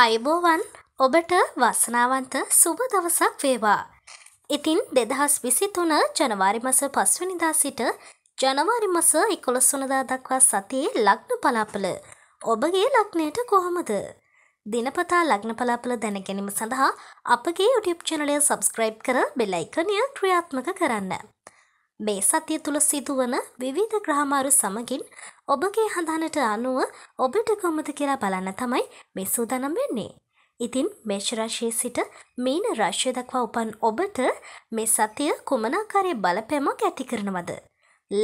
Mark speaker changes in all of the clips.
Speaker 1: අයිබෝවන් ඔබට වස්සනාවන්ත සුබ දවසක් වේවා. ඉතින් දෙදහස් විසිතුන ජනවාරි මස පස්වනිදා සිට ජනවාරි මස එකොළොස්සුනදා දක්වා සතියේ ලග්න පලාපල. ඔබගේ ලක්නයට කොහොමද. දිනපතා ලග්න පලාපල දැනගැනීම සඳහා අපගේ YouTube චනලය සබස්ක්‍රයිබ් කර බෙලයිකනය ක්‍රියාත්මක කරන්න. මේ සතිය තුළ සිදුවන විවිධ ග්‍රහමාරු සමගින් ඔබගේ හඳනට අනුව ඔබට කොමද කියලා බලන්න තමයි මේ සූදානම් වෙන්නේ. ඉතින් මේෂ රාශියේ සිට මීන රාශිය දක්වා උපන් ඔබට මේ සතිය කුමනාකාරයේ බලපෑමක් ඇති කරනවද?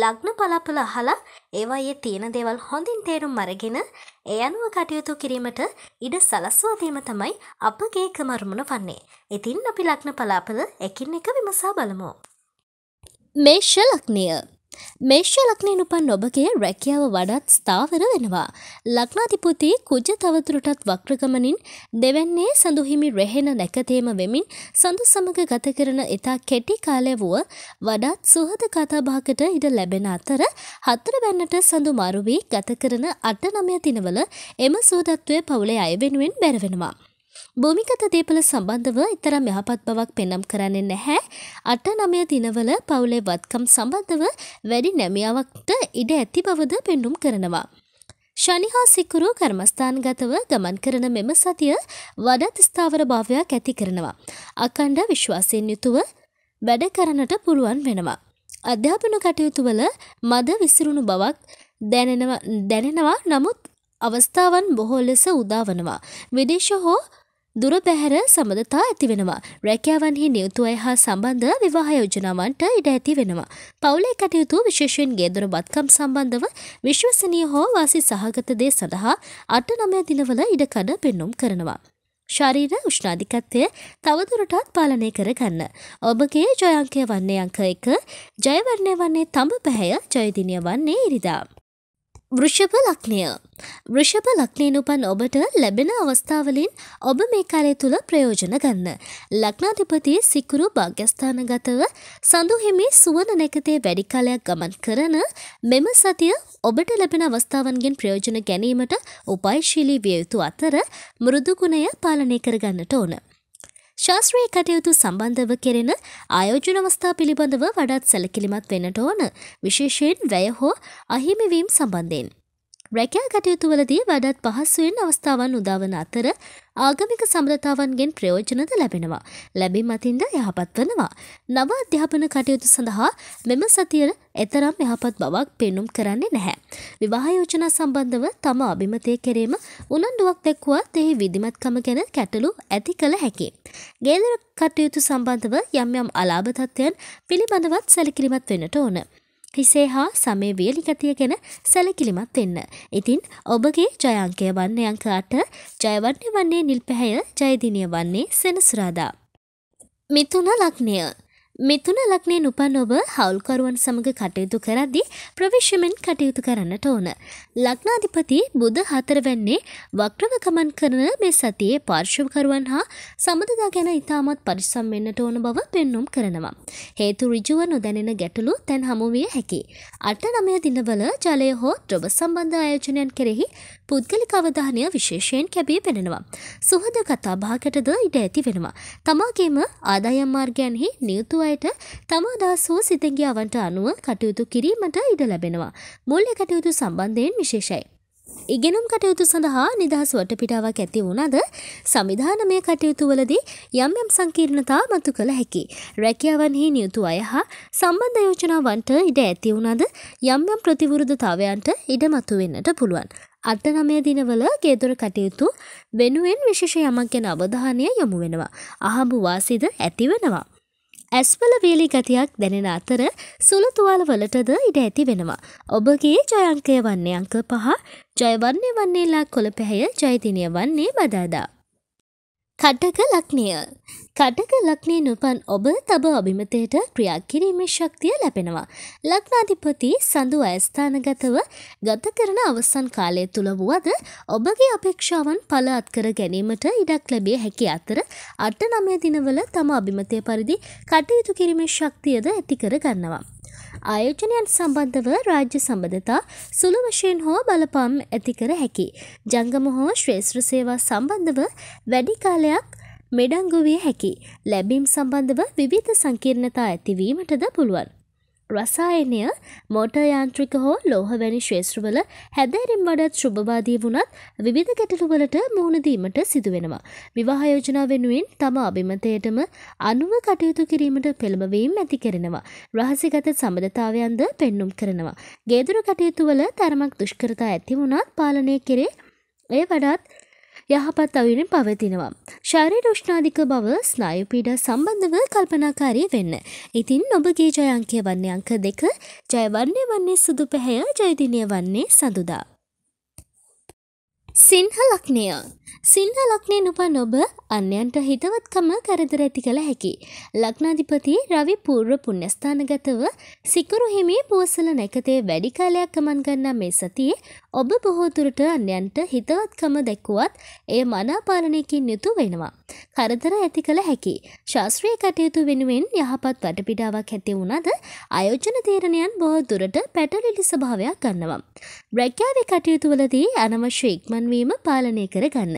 Speaker 1: ලග්න පලාපල අහලා ඒවායේ තියෙන දේවල් හොඳින් තේරුම් අරගෙන ඒ අනුව කටයුතු කිරීමට ඉඩ සලස්වා දීම තමයි අපගේ එකම අරමුණ වන්නේ. ඉතින් අපි ලග්න පලාපල එකින් එක විමසා බලමු. මේෂ ලක්නය මේෂ ලක්නයෙන් උපන් ඔබගේ රැකියාව වඩත් ස්ථාවර වෙනවා. ලක්නාතිපති කුජ තවතුරටත් වක්‍රගමනින් දෙවැන්නේ සඳුහිමි රෙහෙන නැකතේම වෙමින් සඳු සමග ගත කරන ඉතා කෙටි කාලය වුව වඩාත් සුහද කතාභාකට ඉඩ ලැබෙන අතර හතර වැන්නට සඳු මරුවී ගත කරන අට නමය තිනවල එම සූදත්වය පවුලේ අය වෙනුවෙන් බැරවෙනවා. භූමිගත දේපල සම්බන්ධව එතරම් යහපත් බවක් පෙනම් කරන්නේ නැහැ. අට නමය දිනවල පවුලේ වත්කම් සම්බන්ධව වැඩි නැමියාවක්ට ඉඩ ඇති බවද පෙන්ඩුම් කරනවා. ශනි හා සිකුරු කර්මස්ථානගතව ගමන් කරන මෙම සතිය වඩත් ස්ථාවර භාවයක් ඇති කරනවා. අකණ්ඩ විශ්වාසයෙන් යුතුව වැඩ කරන්නට පුළුවන් වෙනවා. අධ්‍යාපන කටයුතුවල මද විසිරුණු බවක් දැනෙනවා නමුත් අවස්ථාවන් බොහෝ ලෙස උදාවනවා. විදේශ හෝ දුර පැහැර සමඳතා ඇතිවෙනවා. රැකියාවන්හි නියුතු අය හා සම්බන්ධ විවාහයෝජනාවන්ට ඉඩ ඇති වෙනවා. පවුලේ කටයුතු විශේෂයෙන් ගේදොර බත්කම් සම්බන්ධව විශ්වසනය හෝ වාසි සහගත දේ සඳහා අට නමය දිනවල ඉඩකඩ පෙන්නුම් කරනවා. ශරීර උෂ්ණාධිකත්වය තවදුරටත් පාලනය කරගන්න. ඔබගේ ජයංකය වන්නේ අංක එක ජයවරණය වන්නේ තඹ පැහැය ජයදිනය වන්නේ ඉරිදා. වෘෂභ ලක්නය වෘෂභ ලක්නයෙන් උපන් ඔබට ලැබෙන අවස්ථාවලින් ඔබ මේ කාලය තුළ ප්‍රයෝජන ගන්න. ලක්නාධිපති සිකුරු භාග්‍යස්ථානගතව සඳුහිමි සුවන නැකතේ වැඩි කාලයක් ගමන් කරන මෙම සතිය ඔබට ලැබෙන අවස්ථාවන්ගෙන් ප්‍රයෝජන ගැනීමට උපයිශීලී විය යුතු අතර මෘදුගුණය පාලනය කරගන්නට ඕන. ශාස්ත්‍රීය කටයුතු සම්බන්ධව කෙරෙන ආයෝජන අවස්ථා පිළිබඳව වඩාත් සැලකිලිමත් වෙන්නට ඕන විශේෂයෙන් වැය හෝ අහිමිවීම් සම්බන්ධයෙන්. රැකියා කටයුතුවලදී වඩත් පහසුවෙන් අවස්ථාවන් උදාවන අතර ආගමික සම්රතාවන්ගෙන් ප්‍රයෝජනද ලැබෙනවා. ලැබීම් අතින්ද යහපත් වනවා. නව අධ්‍යාපන කටයුතු සඳහා මෙම සතියර එතරම් යහපත් බවක් පෙන්නුම් කරන්නේ නැහැ. විවාහ යෝජනා සම්බන්ධව තම අභිමතය කිරීම උනන්දුවක් දැක්වුවත් එහි විධිමත්කම ගැන කැටලු ඇති කළ හැකි. ගේදර කටයුතු සම්බන්ධව යම් යම් අලාභ තත්ත්වයන් පිළිබඳවත් සැලකිලිමත් වෙන්නට ඕන. හිසේ හා සමේ වියලිගතිය ගැන සැලකිලිමත් වෙන්න. ඉතින් ඔබගේ ජයංකය වන්නේ අංක අට ජයවන්නේ වන්නේ නිල්පැහැය ජයදිනය වන්නේ සෙනසුරාදා. මිතුන ලක්නය මෙතුන ලක්නයෙන් උපන් ඔබ හවුල්කරුවන් සමඟ කටයුතු කරද්දි ප්‍රවිශ්මෙන් කටයුතු කරන්නට ඕන. ලක්නාධිපති බුද හතරවැන්නේ වක්්‍රව ගමන් කරන මේ සතියේ පාර්ශවකරුවන් හා සමඳදා ගැන ඉතාමත් පරිසම් වෙන්නට ඕන බව පෙන්නුම් කරනවා. හේතු රිජුව නොදැනෙන ගැටලු තැන් හමුවිය හැකි. අට නමය දිනවල ජලය හෝ ද්‍රව සම්බන්ධ ආයෝජනයන් කෙරෙහි පුද්ගලික අවධානය විශේෂයෙන් කැබේ පෙනෙනවා. සුහද කතාභාකටද ඉඩ ඇති වෙනවා. තමාගේම ආදායම් මාර්ගයන්හි නියුතු අයට තම අදහස් හෝ සිතගේ අවන්ට අනුව කටයුතු කිරීමට ඉඩ ලැබෙනවා. මුල්්‍ය කටයුතු සම්බන්ධයෙන් විශේෂයි. ඉගෙනුම් කටයුතු සඳහා නිදහස් වටපිටාවක් ඇති වුණද සමිධානමය කටයුතුවලදී යම් යම් සංකීර්ණතා මතු කළ හැකි. රැකියාවන්හි නියුතු අය හා සම්බන්ධ යෝජනාවන්ට ඉඩ ඇති වුණද යම් යම් ප්‍රතිවුරුදතාවයන්ට ඉඩ මතුවෙන්නට පුළුවන්. අත නමය දිනවල ගේදොර කටයුතු වෙනුවෙන් විශේෂ යමක් ගැන අවධානය යොමු වෙනවා. අහඹු වාසිද ඇතිවෙනවා. ඇස්වල වේලි ගතියක් දැනෙන අතර සුළතුවාල වලටද ඉඩ ඇති වෙනවා. ඔබගේ ජයංකය වන්නේ අංක පහ ජයවන්නේ වන්නේලා කොළ පැහැය ජයතිනය වන්නේ බදාදා. කටක ලක්නය කටක ලක්නේ නුපන් ඔබ තබ අභිමතයට ක්‍රියා කිරීමේ ශක්තිය ලැබෙනවා. ලක්නාධිපති සඳු අයස්ථානගතව ගත කරන අවසන් කාලය තුළ වුවද ඔබගේ අපේක්ෂාවන් පල අත්කර ගැනීමට ඉඩක් ලැබිය හැකි අතර අට නමය දිනවල තම අභිමතය පරිදි කටයුතු කිරීමේ ශක්තියද ඇතිකර ගන්නවා. ආයෝජනයන් සම්බන්ධව රාජ්‍ය සම්බඳතා සුළු වශයෙන් හෝ බලපම් ඇති කර හැකි. ජංගම හෝ ශ්‍රේෂ්ත්‍ර සේවා සම්බන්ධව වැඩි කාලයක් මෙඩංගු විය හැකි. ලැබීම් සම්බන්ධව විවිධ සංකීර්ණතා ඇතිවීමටද පුළුවන්. රසායනය මෝටර් යාන්ත්‍රික හෝ ලෝහ වැනි ශේෂත්‍රවල හැදෑරීම් වඩත් ශුභවාදී වුණත් විවිධ ගැටලුවලට මුහුණදීමට සිදුවෙනවා. විවාහ යෝජනා වෙනුවෙන් තම අභිමතයටම අනුව කටයුතු කිරීමට පෙළඹවීම් ඇති කරනවා. රහසිගත සබඳතාවයන්ද පෙන්නුම් කරනවා. ගේදුරු කටයුතුවල තරමක් දුෂ්කරතා ඇති වුණත් පාලනය කෙරේ ඒ වඩාත් යහපත් අයුරින් පවතිනවා. ශාරීර උෂ්ණාධික බව ස්නායු පීඩ සම්බන්ධව කල්පනාකාරී වෙන්න. ඉතින් ඔබගේ ජයංකය වන්නේ අංක දෙක ජයවන්නේ වන්නේ සුදු පැහැය ජයදිනය වන්නේ සඳුදා. සිංහ ලක්නය සිංහ ලක්නය නුපන් ඔබ අන්‍යන්ට හිතවත්කම කරදර ඇති කළ හැකි. ලක්නාධිපති රවි පූර්ව පුුණ්‍යස්ථානගතව සිකුරු හිමි පුවසල නැකතේ වැඩි කාලයක් ගමන් ගන්නා මේ සතියේ ඔබ බොහෝතුරට අන්‍යන්ට හිතවත්කම දැක්කුවත් එය මනාපාලනයකින් යුතු වෙනවා. කරදර ඇති කළ හැකි. ශාස්ත්‍රීය කටයුතු වෙනුවෙන් යහපත් වටපිඩාවක් ඇති වුණද අයෝජන තීරණයන් බොහෝ දුරට පැටලිලි ස්භාවයක් ගන්නවා. බ්‍රැක්්‍යාව කටයුතුවලදී අනවශ්‍ය ඉක්මන උගන්වීම පාලනය කරගන්න.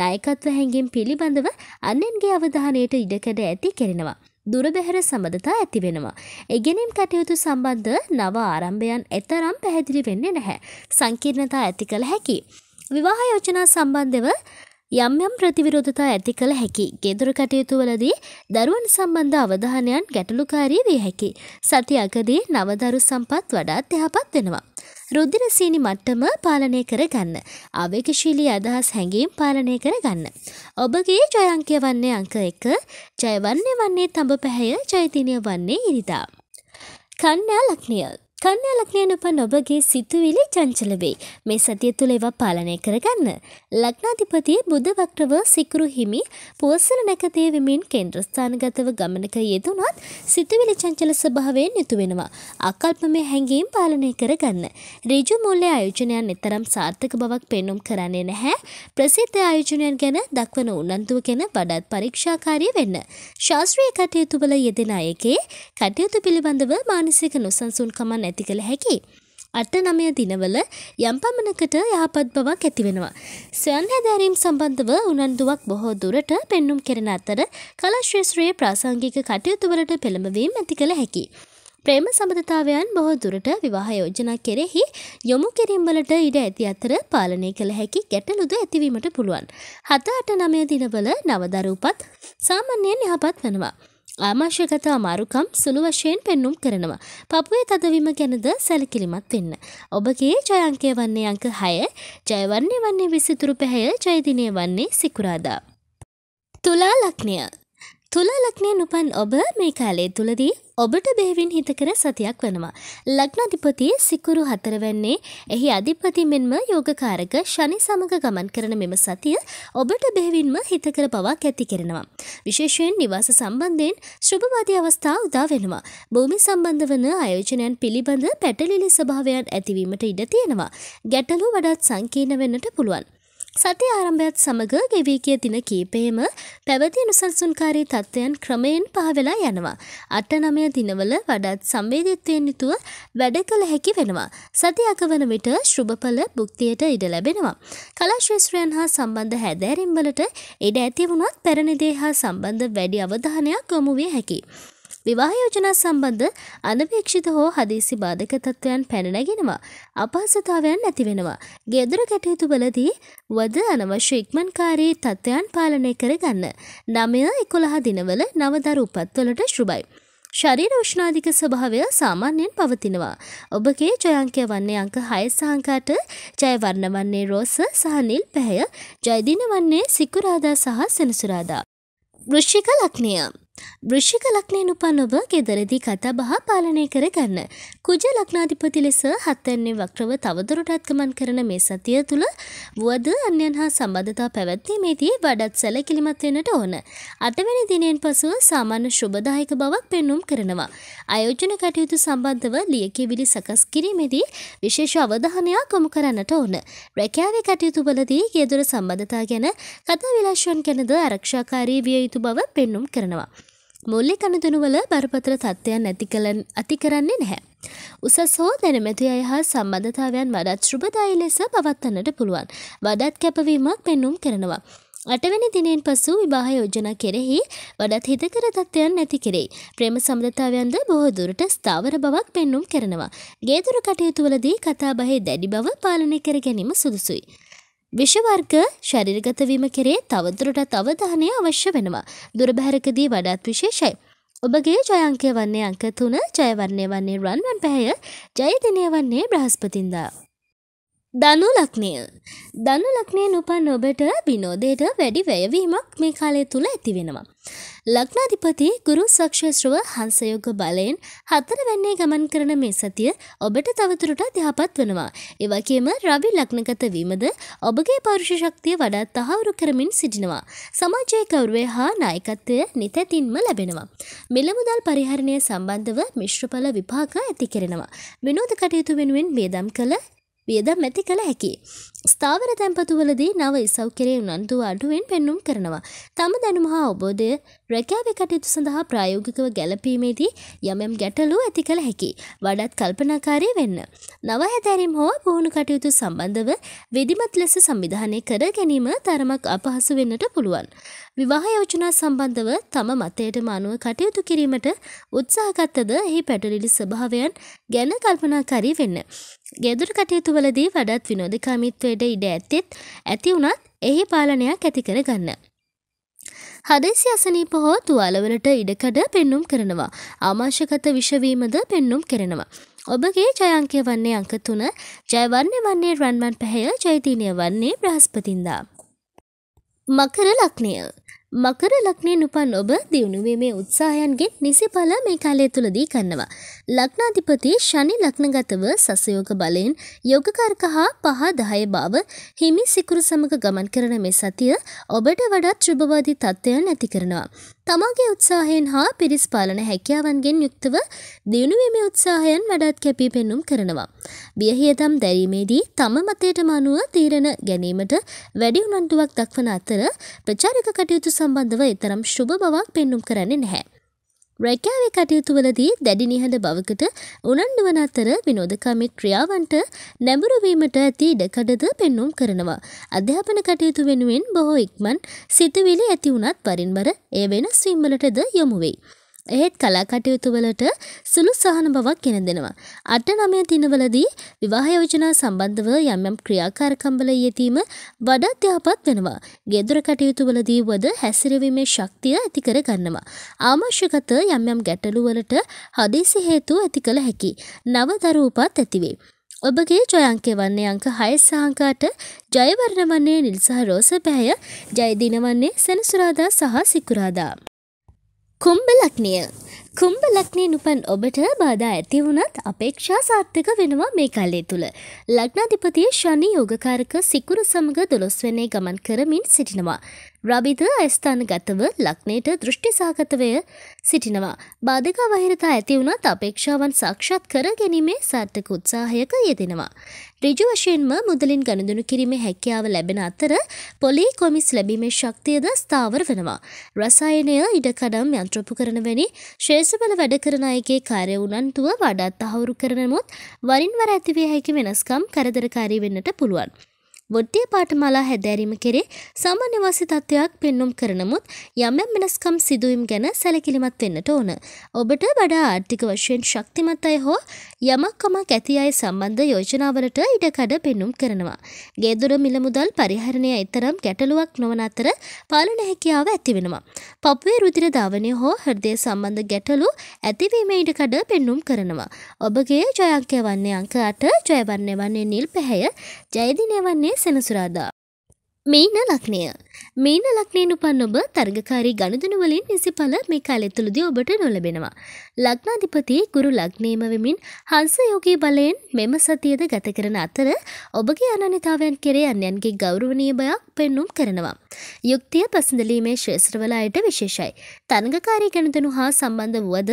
Speaker 1: නායකත්ව හැඟීම් පිළිබඳව අන්නෙන්ගේ අවධානයට ඉඩකඩ ඇති කෙරෙනවා. දුරබැහැර සබඳතා ඇති වෙනවා. එගෙනම් කටයුතු සම්බන්ධ නව ආරම්භයන් එතරම් පැහැදිලි වෙන්නේ නැහැ. සංකීර්ණතා ඇති කළ හැකි. විවාහ යෝජනා සම්බන්ධව යම් යම් ප්‍රතිවිරෝධතා ඇති කළ හැකි. ගෙදර කටයුතු වලදී දරුවන් සම්බන්ධ අවධානයන් ගැටලුකාරී විය හැකි. සති අකදී නවදරු සම්පත් වඩාත් යහපත් වෙනවා. රුධිරසීනි මට්ටම පාලනය කරගන්න. ආවේගශීලී අදහස් හැඟීම් පාලනය කරගන්න. ඔබගේ ජයංකය වන්නේ අංක 1, ජයවන්නේ වන්නේ තඹ පැහැය, ජයතිනිය වන්නේ ඉරිදා. කන්‍යා ලග්නය කන්‍යාලක්නයන උපන් ඔබගේ සිතුවිලි චංචල වෙයි. මේ සතිය තුළ ඒවා පාලනය කරගන්න. ලක්නාධිපතියේ බුධ වක්‍රව සිකුරු හිමි පෝසල නැකතේ වෙමින් කේන්ද්‍රස්ථානගතව ගමනක යෙදුනත් සිතුවිලි චංචල ස්වභාවයෙන් යුතු වෙනවා. අකල්ප මේ හැඟීම් පාලනය කරගන්න. ඍජු මූල්‍ය ආයෝජනයන් නිතරම සාර්ථක බවක් පෙන්වුම් කරන්නේ නැහැ. ප්‍රසිද්ධ ආයෝජනයන් ගැන දක්වන උනන්දුව ගැන වඩාත් පරීක්ෂාකාරී වෙන්න. ශාස්ත්‍රීය කටයුතු වල යෙදෙන අයගේ කටයුතු පිළිබඳව මානසික නොසන්සුන්කම නැති කළ හැකි. අට නමය දිනවල යම් පමණකට යහපත් බවක් ඇතිවෙනවා. ස්වයන් හැදෑරීම් සම්බන්ධව උනන්දුවක් බොහෝ දුරට පෙන්නුම් කෙරෙන අතර කලාශ්‍රේෂත්‍රයේ ප්‍රාසංගික කටයුතුවලට පෙළඹවීම ඇති කළ හැකි. ප්‍රේම සබඳතාවයන් බොහෝ දුරට විවාහ යෝජනා කෙරෙහි යොමු කිරීම්වලට ඉඩ ඇති අතර පාලනය කළ හැකි ගැටලුද ඇතිවීමට පුළුවන්. හත අට නමය දිනවල නවදරූපත් සාමන්‍යයෙන් යහපත් වනවා. ආමාශයගත අමාරුකම් සුළු වශයෙන් පෙන්නුම් කරනවා. පපුවේ තදවීම ගැනද සැලකිලිමත් වෙන්න. ඔබගේ ජයංකය වන්නේ අංක හය ජයවන්නේ වන්නේ විසිතුරු පැහැය ජයදිනය වන්නේ සිකුරාදා. තුලා ලක්නය තුලා ලක්නයෙන් උපන් ඔබ මේ කාලේ තුළදී ඔබට බෙහෙවින් හිතකර සතියක් වනවා. ලක්නාධිපති සිකුරු හතරවැන්නේ එහි අධිපති මෙන්ම යෝගකාරක ශනි සමග ගමන් කරන මෙම සතිය ඔබට බෙහෙවින්ම හිතකර පවක් ඇති කරනවා. විශේෂයෙන් නිවාස සම්බන්ධයෙන් ශ්‍රභවාදී අවස්ථා උදා වෙනවා. භූමි සම්බන්ධ වන ආයෝජනයන් පිළිබඳ පැටලිලි ස්වභාවයන් ඇතිවීමට ඉඩ තියෙනවා. ගැටලු වඩාත් සංකීර්ණ වෙන්නට පුළුවන්. සති ආරම්භයත් සමග ගෙවී කිය දින කීපයේම පැවති නුසන්සුන්කාරී තත්ත්වයන් ක්‍රමයෙන් පහවෙලා යනවා. අට නමය දිනවල වඩත් සංවේදීත්වයෙන් යුතුව වැඩ කළ හැකි වෙනවා. සති අකවන විට ශුභඵල භුක්තියට ඉඩ ලැබෙනවා. කලා ශේත්‍රයන් හා සම්බන්ධ හැදෑරීම්වලට ඉඩ ඇති වුණත් පැරණිදේ හා සම්බන්ධ වැඩි අවධානයක් ගොමු විය හැකි. විවාහ යෝජනා සම්බන්ධ අනපේක්ෂිත හෝ හදිසි බාධක තත්ත්වයන් පැනනගෙනවා. අපහසතාවයන් නැතිවෙනවා. ගෙදර කැටයුතු වලදී වද අනවශ්‍ය ඉක්මන්කාරී තත්ත්වයන් පාලනය කරගන්න. නමය එකොළහ දිනවල නවදර උපත්වලට ශ්‍රබයි. ශරීර උෂ්ණාධික ස්වභාවය සාමාන්‍යයෙන් පවතිනවා. ඔබගේ ජයංකය වන්නේ අංක හය සහංකාට ජයවර්ණ වන්නේ රෝස සහ නිල් පැහැය ජයදින වන්නේ සිකුරාදා සහ සෙනසුරාදා. වෘෂ්ෂික ලක්නය වෘෂික ලක්නයෙන් උපන් ඔබ ගෙදරදී කතා බහ පාලනය කරගන්න. කුජ ලක්නාධිපති ලෙස හත්තන්නේ වක්‍රව තවදුරටත් ගමන් කරන මේ සතිය තුළ වුවද අන්‍යන් හා සම්බධතා පැවැත්වීමේදී වඩත් සැල කිලිමත් වෙනට ඕන. අටවැනි දිනයෙන් පසුව සාමාන්‍ය ශුභදායක බවක් පෙන්නුම් කරනවා. අයෝජන කටයුතු සම්බන්ධව ලියකිවිලි සකස් කිරීමේදී විශේෂ අවධානයක් කොමු කරන්නට ඕන. රැකෑවේ කටයුතු වලදී ගෙදුර සම්බධතා ගැන කතා විලාශවන් ගැනද ආරක්ෂාකාරී විය යුතු බව පෙන්නුම් කරනවා. මුල්ලි කණතුනුවල බරපතර තත්ත්වයන් ඇති කලන් ඇති කරන්නේ නැහැ. උසස් හෝ දැනමැති අය හා සම්බධතාවයන් වඩත් ශෘභදායි ලෙස පවත්වන්නට පුළුවන්. වඩත් කැපවීමක් පෙන්නුම් කරනවා. අටවැනි දිනෙන් පසු විවාහ යෝජනා කෙරෙහි වඩත් හිතකර තත්ත්වයන් නැති කෙරෙයි. ප්‍රේම සම්බධතාවයන්ද බොහෝ දුරට ස්ථාවර බවක් පෙන්නුම් කරනවා. ගේදුර කටයුතුවලදී කතාබහේ දැඩි බව පාලනය කර ගැනීම සුදුසුයි. විෂවර්ග ශරිරගතවීම කෙරේ තවදුරටත් අවධානය අවශ්‍ය වෙනවා. දුරබැහැරකදී වඩාත් විශේෂයි. ඔබගේ ජයංකය වන්නේ අංක තුන ජයවන්නේ වන්නේ රන්වන් පැහැය ජයදිනය වන්නේ බ්‍රහස්පතින්දා. දනු ලක්නය දනු ලක්නය උපන් ඔබට බිනෝදයට වැඩි වැයවීමක් මේ කාලය තුළ ඇතිවෙනවා. ලක්නාධිපති ගුරු සක්ෂේත්‍රව හන්සයෝග බලයෙන් හතර වෙන්නේ ගමන් කරන මේ සතිය ඔබට තවතුරට අධ්‍යාපත් වනවා. එවගේම රවි ලක්නගත වීමද ඔබගේ පෞරුෂ ශක්තිය වඩාත් තහවුරු කරමින් සිටිනවා. සමාජයේ ගෞරවය හා නායකත්වය නිතැතින්ම ලැබෙනවා. මිලමුදල් පරිහරණය සම්බන්ධව මිශ්‍රඵල විපාක ඇති කරනවා. විනෝද කටයුතු වෙනුවෙන් වේදම් කළ වියදම් ඇති කළ හැකි. ස්ථාවර තැන්පතුවලදී නව ඉසව්කිරේ උනන්දුව අඩුවෙන් පෙන්නුම් කරනවා. තම දැනුම හා ඔබෝධය රැකෑවේ කටයුතු සඳහා ප්‍රායෝගිකව ගැලපීමේදී යමම් ගැටලු ඇති කළ හැකි. වඩත් කල්පනාකාරය වෙන්න. නව හැතැරීම් හෝ පුහුණු කටයුතු සම්බන්ධව විධිමත් ලෙස සංවිධානය කර ගැනීම තරමක් අපහසු වෙන්නට පුළුවන්. විවාහ යෝජනා සම්බන්ධව තම මතයටම අනුව කටයුතු කිරීමට උත්සාහගත්තද එහි පැටලිලි ස්වභාවයන් ගැන කල්පනාකාරී වෙන්න. ගෙදුර කටයුතුවලදී වඩත් විනෝධකාමීත්ව ලෝකයට ඉඩ ඇත්තෙත් ඇති වුණත් එහි පාලනයක් ඇති කරගන්න. හදේසි අසනීප හෝ තුවාලවලට ඉඩකඩ පෙන්නුම් කරනවා. ආමාශකත විෂවීමද පෙන්නුම් කරනවා. ඔබගේ ජයංකය වන්නේ අංක තුන ජයවන්නේ වන්නේ රන්මන් පැහැය ජෛතිනය වන්නේ බ්‍රහස්පතින්දා. මකර ලක්නය මකර ලක්නයෙන් උපන් ඔබ දියුණුවීමේ උත්සාහයන්ගේ නිසි පල මේ කාලය තුළදී කන්නවා. ලක්නාධිපති ශනි ලක්නගතව සසයෝග බලයෙන් යෝගකර්ක හා පහ දහය බව හිමි සිකුරු සමඟ ගමන් කරන මේ සතිය ඔබට වඩත් ත්‍රභවාදී තත්ත්වයන් ඇති කරනවා. තමාගේ උත්සාහයෙන් හා පිරිස් පාලන හැකියාවන්ගෙන් යුක්තව දියුණුවීමේ උත්සාහයන් වඩත් කැපී පෙන්නුම් කරනවා. බියහියදම් දැරීමේදී තම මතයට මනුව තීරණ ගැනීමට වැඩි උනන්දුවක් දක්වන අතර ප්‍රචාරික කටයුතු සම්බන්ධව එතරම් ශුභ බවක් පෙන්නුම් කරන්නේ නැහැ. රැකෑවේ කටයුතුවලදී දැඩි නිහඬ බවකට උනන්දුවන අතර විනෝදකාමී ක්‍රියාවන්ට නැඹුරු වීමට ඇති ඉඩකඩද පෙන්눔 කරනවා. අධ්‍යාපන කටයුතු වෙනුවෙන් බොහෝ ඉක්මන් සිතුවිලි ඇති වුණත් වරින් වර එය වෙනස් වීමලටද යොමු වෙයි. එහෙත් කලා කටයුතුවලට සුළු සහන බවක් ගෙන දෙෙනවා. අට නමය තිනවලදී විවාහයෝජනා සම්බන්ධව යම්යම් ක්‍රියාකාරකම්බල යෙතීම වඩත් ්‍යාපත් වෙනවා. ගෙදුර කටයුතුවලදී වද හැසිරවීමේ ශක්තිය ඇතිකර ගන්නවා. ආමර්ශකත යම්යම් ගැටලුවලට හදිසි හේතු ඇති කළ හැකි. නව දරූපත් ඇතිවේ. ඔබගේ ජොයංකය වන්නේ අංක හය සහංකාට ජයවර්ණ වන්නේ නිල්සහ රෝස පැය ජයදින වන්නේ සෙනසුරාදා සහ සිකුරාදා. කුම්බලක්නිය කුම්බ ලක්නේ නුපන් ඔබට බාධා ඇති වුණත් අපේක්ෂා සාර්ථක වෙනවා මේ කාලය තුළ. ලග්නාධිපතිය ශනී යෝගකාරක සිකුරු සමඟ දොළොස්වනේ ගමන් කරමින් සිටිනවා. රබිද ස්ථානගතව ලක්නයට දෘෂ්ටිසාගතවය සිටිනවා. බාධක වහිරතා ඇතිවුණත් අපේක්ෂාවන් සාක්ෂත් කර ගැනීමේ සාර්ථක උත්සාහයක යෙදෙනවා. රිජු වශයෙන්ම මුදලින් ගණඳුනු කිරීමේ හැකියාව ලැබෙන අතර පොලී කොමිස් ලැබීමේ ශක්තියද ස්ථාවර වෙනවා. රසායනය ඉඩකඩම් යන්ත්‍රපුකරන වැනි ශේෂබල වැඩ කරන අයගේ කාර්ය උනන්තුව වඩාත් තහවුරු කරනමුත් වරින් වර ඇතිවිය හැකි වෙනස්කම් කරදරකාරී වෙන්නට පුළුවන්. බොඩ්ඩේ පාටමාලා හැදෑරීම කෙරේ සාමාන්‍යවාසි තත්ත්වයක් පෙන්නුම් කරනමුත් යම් යම් වෙනස්කම් සිදුවීම් ගැන සැලකිලිමත් වෙන්නට ඕන. ඔබට වඩා ආර්ථික වශයෙන් ශක්තිමත් අය හෝ යමක් කමක් ඇති අය සම්බන්ධ යෝජනාවලට ඉඩකඩ පෙන්නුම් කරනවා. ගේදොර මිල මුදල් පරිහරණය ඊතරම් ගැටලුවක් නොවන අතර පාලන හැකියාව ඇති වෙනවා. පපුවේ රුධිර ධාවනය හෝ හෘදය සම්බන්ධ ගැටලු ඇතිවීමේ ඉඩකඩ පෙන්නුම් කරනවා. ඔබගේ ජය අංකය වන්නේ අංක 8, ජය වන්නේ වන්නේ නිල් පැහැය, ජයදිනය වන්නේ සෙනසුරාදා. මෙයින ලක්නය මීන ලක්නයෙන් උපන් ඔබ තර්ගකාරී ගණදනුවලින් නිසි පල මේ කාලෙතුළුදී ඔබට නොලබෙනවා. ලක්නාධිපති ගුරු ලක්නේම වෙමින් හන්සයෝගී බලයෙන් මෙම සතියද ගත කරන අතර ඔබගේ අනනිතාවයන් කෙරේ අන්යන්ගේ ගෞරවනීය බයක් පෙන්නුම් කරනවා. යුක්තිය පසඳලීමේ ශේත්‍රවලායට විශේෂයි. තනගකාරී ගණදනු හා සම්බන්ධ වුවද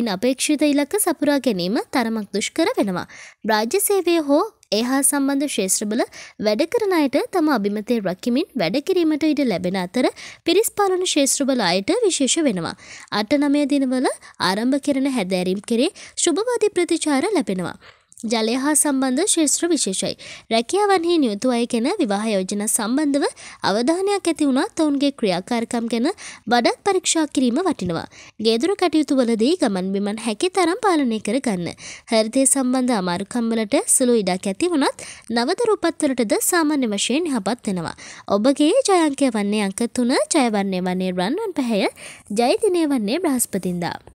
Speaker 1: ඉන් අපේක්ෂිත ඉලක්ක සපුරා ගැනීම තරමක් දුෂ්කර වෙනවා. රාජ්‍ය සේවය හෝ ඒහා සම්බන්ධ ශේෂ්‍රබල වැඩ කරන අයට තම අභිමතය රකිමින් වැඩකිරීමට වීමට ඉඩ ලැබෙන අතර පිරිස් පාලන ශේෂත්‍රබල අයට විශේෂ වෙනවා. අට නමය දිනවල ආරම්භ කරන හැදෑරීම් කෙරේ ශුභවාදී ප්‍රතිචාර ලැබෙනවා. ජලය හා සම්බන්ධ ශේෂත්‍ර විශේෂයි. රැකියාවන්හි නියුතු අය කෙන විවාහ යෝජන සම්බන්ධව අවධානයක් ඇති වුණත් ඔවුන්ගේ ක්‍රියාකාරකම් ගැන වඩත් පරීක්ෂා කිරීම වටිනවා. ගේදුර කටයුතු වලදී ගමන් බිමන් හැකි තරම් පාලනය කර ගන්න. හරිතය සම්බන්ධ අමාරුකම්වලට සුළු ඉඩක් ඇති වුණත් නවත රූපත්වලටද සාමාන්‍ය වශයෙන් යහපත් වෙනවා. ඔබගේ ජයංකය වන්නේ අංක තුන ජයවන්නේ වන්නේ රන්වන් පැහැය ජයදිනය වන්නේ බ්‍රහස්පතින්දා.